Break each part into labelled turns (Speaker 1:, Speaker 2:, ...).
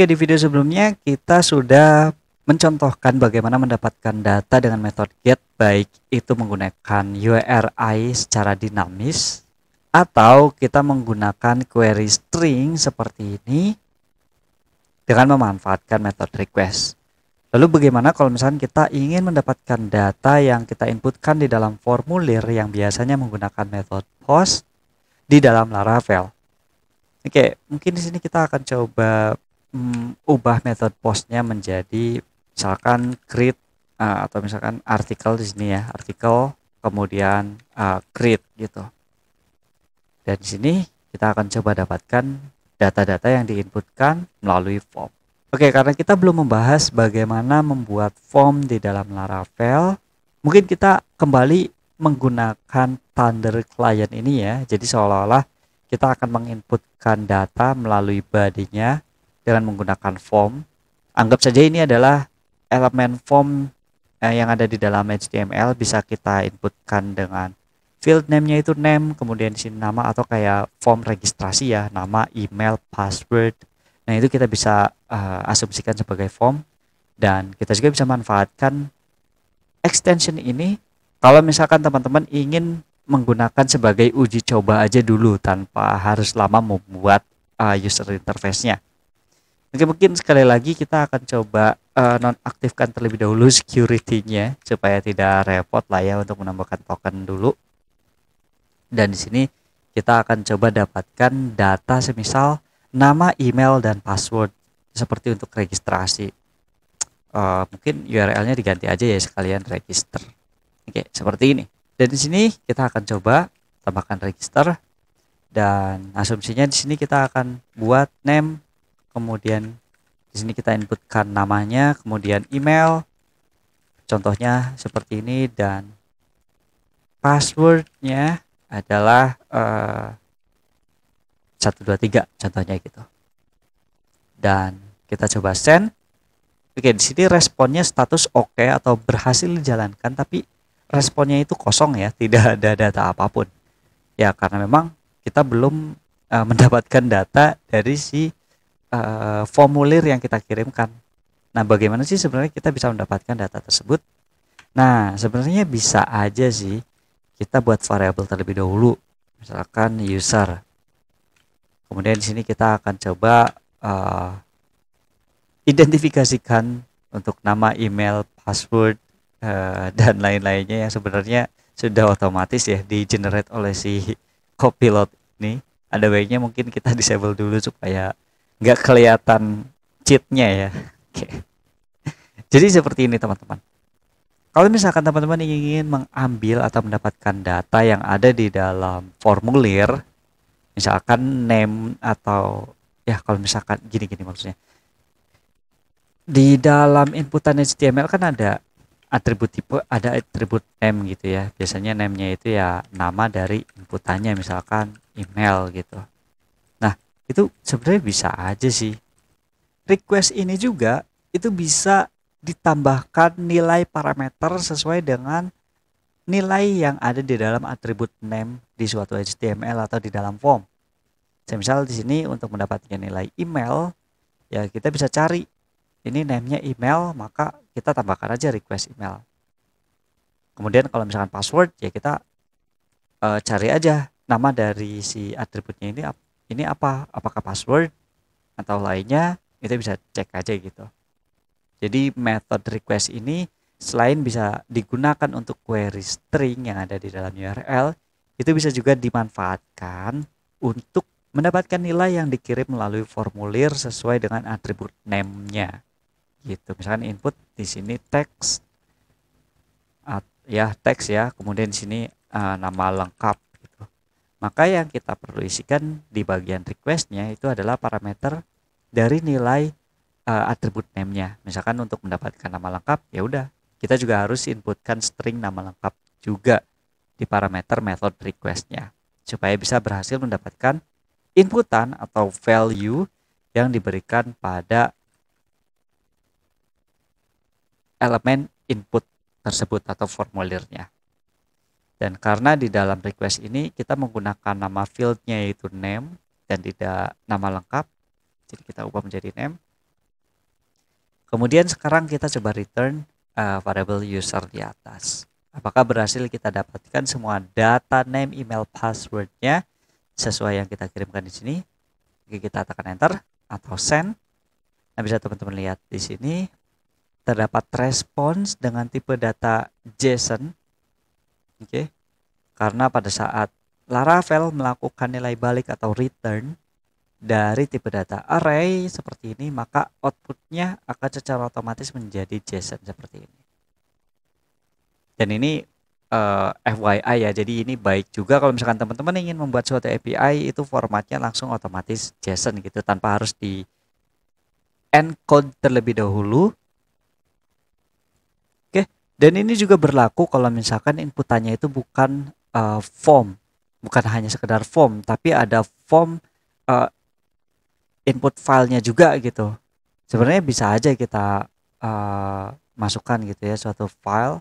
Speaker 1: Oke, di video sebelumnya kita sudah mencontohkan bagaimana mendapatkan data dengan metode get baik itu menggunakan URI secara dinamis atau kita menggunakan query string seperti ini dengan memanfaatkan metode request. Lalu bagaimana kalau misalnya kita ingin mendapatkan data yang kita inputkan di dalam formulir yang biasanya menggunakan metode post di dalam Laravel? Oke, mungkin di sini kita akan coba mm, ubah method postnya menjadi misalkan create uh, atau misalkan artikel di sini ya artikel kemudian uh, create gitu dan di sini kita akan coba dapatkan data-data yang diinputkan melalui form oke karena kita belum membahas bagaimana membuat form di dalam Laravel mungkin kita kembali menggunakan Thunder Client ini ya jadi seolah-olah kita akan menginputkan data melalui body-nya dengan menggunakan form. Anggap saja ini adalah elemen form eh, yang ada di dalam HTML bisa kita inputkan dengan field name-nya itu name, kemudian di sini nama atau kayak form registrasi ya, nama, email, password. Nah, itu kita bisa uh, asumsikan sebagai form dan kita juga bisa manfaatkan extension ini kalau misalkan teman-teman ingin menggunakan sebagai uji coba aja dulu tanpa harus lama membuat uh, user interface-nya. Oke, mungkin sekali lagi kita akan coba uh, nonaktifkan terlebih dahulu security-nya supaya tidak repot lah ya untuk menambahkan token dulu. Dan di sini kita akan coba dapatkan data semisal nama, email, dan password seperti untuk registrasi. Uh, mungkin URL-nya diganti aja ya sekalian register. Oke, seperti ini. Dan di sini kita akan coba tambahkan register dan asumsinya di sini kita akan buat name kemudian di sini kita inputkan namanya, kemudian email, contohnya seperti ini dan passwordnya adalah eh, satu dua tiga contohnya gitu. Dan kita coba send. Oke, di sini responnya status oke okay atau berhasil dijalankan tapi responnya itu kosong ya, tidak ada data apapun. Ya, karena memang kita belum uh, mendapatkan data dari si uh, formulir yang kita kirimkan. Nah, bagaimana sih sebenarnya kita bisa mendapatkan data tersebut? Nah, sebenarnya bisa aja sih kita buat variabel terlebih dahulu, misalkan user. Kemudian di sini kita akan coba uh, identifikasikan untuk nama, email, password, uh, dan lain-lainnya yang sebenarnya sudah otomatis ya di generate oleh si copilot ini. Ada baiknya mungkin kita disable dulu supaya nggak kelihatan cheatnya ya Oke. jadi seperti ini teman-teman kalau misalkan teman-teman ingin mengambil atau mendapatkan data yang ada di dalam formulir misalkan name atau ya kalau misalkan gini-gini maksudnya di dalam inputan HTML kan ada atribut tipe ada atribut name gitu ya biasanya name-nya itu ya nama dari inputannya misalkan email gitu itu sebenarnya bisa aja sih request ini juga itu bisa ditambahkan nilai parameter sesuai dengan nilai yang ada di dalam atribut name di suatu HTML atau di dalam form. Saya misal di sini untuk mendapatkan nilai email ya kita bisa cari ini name email maka kita tambahkan aja request email. Kemudian kalau misalkan password ya kita e, cari aja nama dari si atributnya ini ini apa apakah password atau lainnya itu bisa cek aja gitu jadi method request ini selain bisa digunakan untuk query string yang ada di dalam URL itu bisa juga dimanfaatkan untuk mendapatkan nilai yang dikirim melalui formulir sesuai dengan atribut name-nya gitu misalkan input di sini teks ya teks ya kemudian di sini uh, nama lengkap maka yang kita perlu isikan di bagian requestnya itu adalah parameter dari nilai uh, atribut name-nya misalkan untuk mendapatkan nama lengkap ya udah kita juga harus inputkan string nama lengkap juga di parameter method requestnya supaya bisa berhasil mendapatkan inputan atau value yang diberikan pada elemen input tersebut atau formulirnya. Dan karena di dalam request ini kita menggunakan nama fieldnya yaitu name dan tidak nama lengkap, jadi kita ubah menjadi name. Kemudian sekarang kita coba return uh, variable user di atas. Apakah berhasil kita dapatkan semua data name, email, passwordnya sesuai yang kita kirimkan di sini? Oke, kita tekan enter atau send. Nah, bisa teman-teman lihat di sini terdapat respons dengan tipe data JSON Oke. Okay? Karena pada saat Laravel melakukan nilai balik atau return dari tipe data array seperti ini, maka outputnya akan secara otomatis menjadi JSON seperti ini. Dan ini uh, eh, FYI ya, jadi ini baik juga kalau misalkan teman-teman ingin membuat suatu API itu formatnya langsung otomatis JSON gitu tanpa harus di encode terlebih dahulu dan ini juga berlaku kalau misalkan inputannya itu bukan uh, form, bukan hanya sekedar form, tapi ada form uh, input filenya juga gitu. Sebenarnya bisa aja kita uh, masukkan gitu ya suatu file.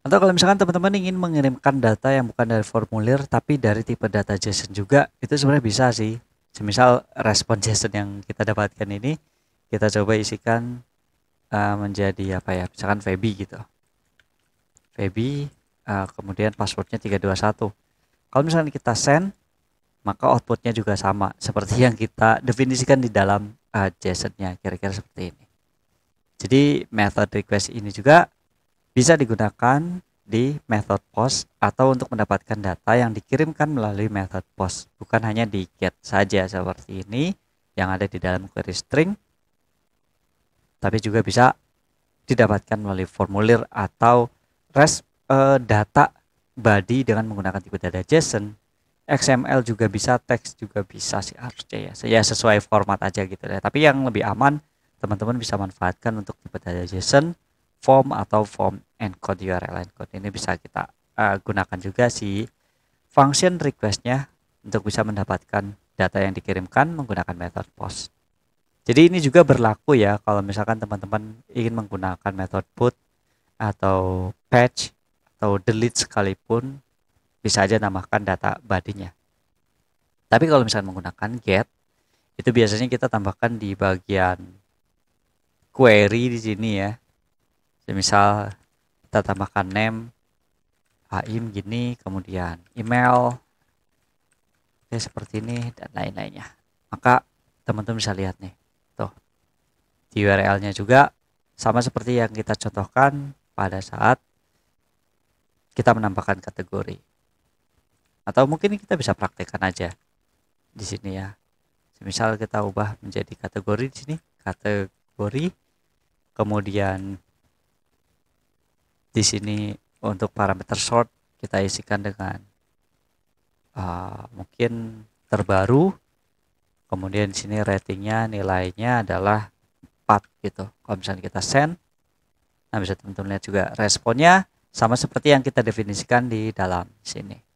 Speaker 1: Atau kalau misalkan teman-teman ingin mengirimkan data yang bukan dari formulir tapi dari tipe data JSON juga, itu sebenarnya bisa sih. Semisal respon JSON yang kita dapatkan ini kita coba isikan uh, menjadi apa ya, misalkan Feby gitu. Feby uh, eh, kemudian passwordnya 321 kalau misalnya kita send maka outputnya juga sama seperti yang kita definisikan di dalam uh, JSON-nya kira-kira seperti ini jadi method request ini juga bisa digunakan di method post atau untuk mendapatkan data yang dikirimkan melalui method post bukan hanya di get saja seperti ini yang ada di dalam query string tapi juga bisa didapatkan melalui formulir atau res uh, data body dengan menggunakan tipe data JSON XML juga bisa, teks juga bisa sih harusnya ya. Ya sesuai format aja gitu ya. Tapi yang lebih aman teman-teman bisa manfaatkan untuk tipe data JSON, form atau form encode URL encode. Ini bisa kita uh, gunakan juga sih. function requestnya untuk bisa mendapatkan data yang dikirimkan menggunakan method post. Jadi ini juga berlaku ya kalau misalkan teman-teman ingin menggunakan method put atau patch atau delete sekalipun bisa aja tambahkan data badinya. Tapi kalau misalnya menggunakan get itu biasanya kita tambahkan di bagian query di sini ya. Misal kita tambahkan name aim gini, kemudian email oke seperti ini dan lain-lainnya. Maka teman-teman bisa lihat nih, tuh di URL-nya juga sama seperti yang kita contohkan pada saat kita menambahkan kategori. Atau mungkin kita bisa praktekkan aja di sini ya. Misal kita ubah menjadi kategori di sini, kategori kemudian di sini untuk parameter short kita isikan dengan uh, mungkin terbaru kemudian di sini ratingnya nilainya adalah 4 gitu kalau misalnya kita send Nah, bisa teman-teman lihat juga responnya sama seperti yang kita definisikan di dalam sini.